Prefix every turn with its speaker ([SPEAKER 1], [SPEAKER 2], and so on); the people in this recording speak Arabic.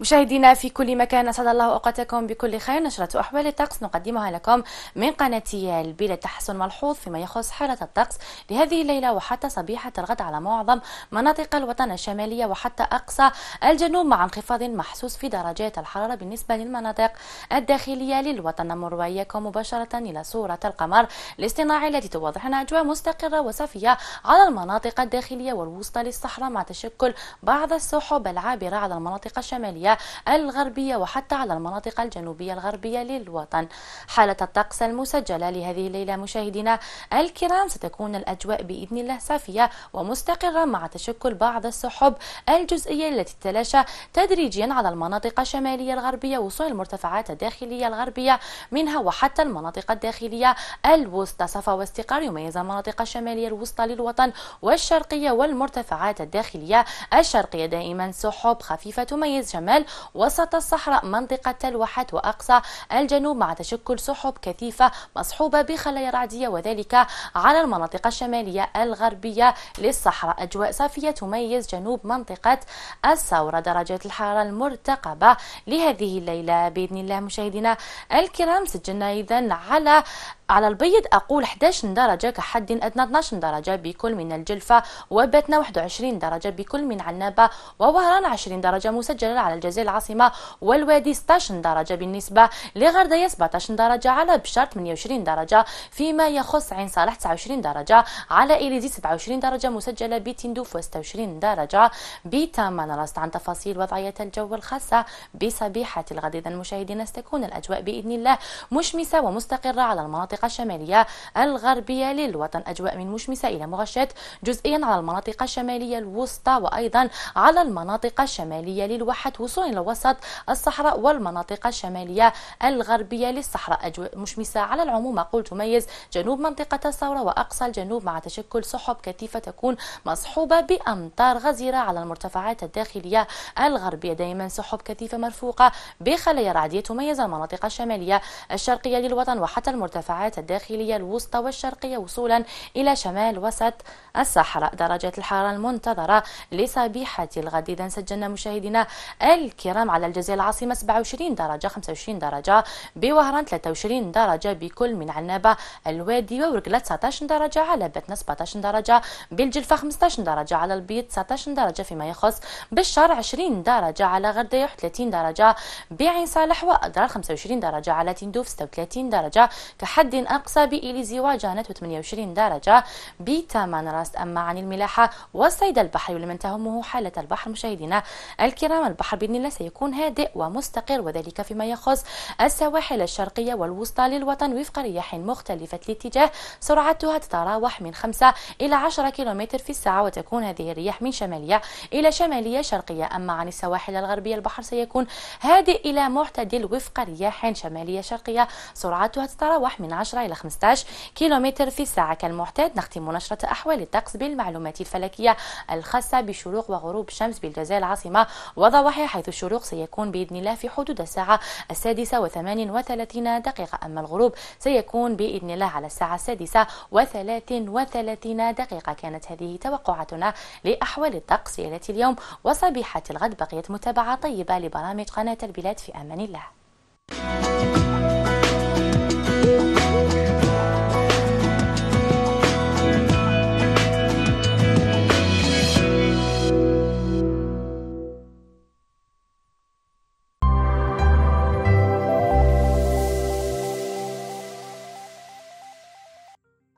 [SPEAKER 1] مشاهدينا في كل مكان اسعد الله اوقاتكم بكل خير نشره احوال الطقس نقدمها لكم من قناه بلا تحسن ملحوظ فيما يخص حاله الطقس لهذه الليله وحتى صبيحه الغد على معظم مناطق الوطن الشماليه وحتى اقصى الجنوب مع انخفاض محسوس في درجات الحراره بالنسبه للمناطق الداخليه للوطن نمر واياكم مباشره الى صوره القمر الاصطناعي التي توضح لنا اجواء مستقره وصافيه على المناطق الداخليه والوسطى للصحراء مع تشكل بعض السحب العابره على المناطق الشماليه الشمالية الغربية وحتى على المناطق الجنوبية الغربية للوطن حالة الطقس المسجلة لهذه الليلة مشاهدينا الكرام ستكون الأجواء بإذن الله صافية ومستقرة مع تشكل بعض السحب الجزئية التي تتلاشى تدريجيا على المناطق الشمالية الغربية وصول المرتفعات الداخلية الغربية منها وحتى المناطق الداخلية الوسطى صفا واستقرار يميز المناطق الشمالية الوسطى للوطن والشرقية والمرتفعات الداخلية الشرقية دائما سحب خفيفة تميز شمال الشمال وسط الصحراء منطقة الواحات وأقصى الجنوب مع تشكل سحب كثيفة مصحوبة بخلايا رعدية وذلك على المناطق الشمالية الغربية للصحراء أجواء صافية تميز جنوب منطقة الثورة درجات الحرارة المرتقبة لهذه الليلة بإذن الله مشاهدينا الكرام سجلنا إذا على على البيض أقول 11 درجة كحد أدنى 12 درجة بكل من الجلفة وبتنا 21 درجة بكل من عنابة ووهران 20 درجة مسجلة على الجزائر العاصمة والوادي 16 درجة بالنسبة لغردية 17 درجة على بشار 28 درجة فيما يخص عين صالح 29 درجة على إليزي 27 درجة مسجلة بتندوف 26 درجة بتمنرست عن تفاصيل وضعية الجو الخاصة بصبيحة الغد إذا مشاهدينا ستكون الأجواء بإذن الله مشمسة ومستقرة على المناطق المناطق الشمالية الغربية للوطن أجواء من مشمسة إلى مغشاة جزئيا على المناطق الشمالية الوسطى وأيضا على المناطق الشمالية للوحد وصولا إلى وسط الصحراء والمناطق الشمالية الغربية للصحراء أجواء مشمسة على العموم أقول تميز جنوب منطقة الثورة وأقصى الجنوب مع تشكل سحب كثيفة تكون مصحوبة بأمطار غزيرة على المرتفعات الداخلية الغربية دائما سحب كثيفة مرفوقة بخلايا رعدية تميز المناطق الشمالية الشرقية للوطن وحتى المرتفعات القطاعات الداخلية الوسطى والشرقية وصولا إلى شمال وسط الصحراء درجات الحرارة المنتظرة لصبيحة الغد إذا سجلنا مشاهدينا الكرام على الجزيرة العاصمة 27 درجة 25 درجة بوهران 23 درجة بكل من عنابة الوادي وورقلة 19 درجة على باتنا 17 درجة بالجلفة 15 درجة على البيض 19 درجة فيما يخص بالشر 20 درجة على غردة 30 درجة بعين صالح وأدرار 25 درجة على تندوف 36 درجة كحد بعد أقصى بإليزيوا جانته 28 درجة بثمان راست أما عن الملاحة والصيد البحري ولمن تهمه حالة البحر مشاهدينا الكرام البحر بإذن الله سيكون هادئ ومستقر وذلك فيما يخص السواحل الشرقية والوسطى للوطن وفق رياح مختلفة الاتجاه سرعتها تتراوح من 5 إلى 10 كيلومتر في الساعة وتكون هذه الرياح من شمالية إلى شمالية شرقية أما عن السواحل الغربية البحر سيكون هادئ إلى معتدل وفق رياح شمالية شرقية سرعتها تتراوح من 10 إلى 15 كيلومتر في الساعة كالمعتاد نختم نشرة أحوال الطقس بالمعلومات الفلكية الخاصة بشروق وغروب الشمس بالجزائر العاصمة وضواحيها حيث الشروق سيكون بإذن الله في حدود الساعة السادسة وثمان وثلاثين دقيقة أما الغروب سيكون بإذن الله على الساعة السادسة وثلاث وثلاثين دقيقة كانت هذه توقعاتنا لأحوال الطقس ليلة اليوم وصبيحة الغد بقيت متابعة طيبة لبرامج قناة البلاد في أمان الله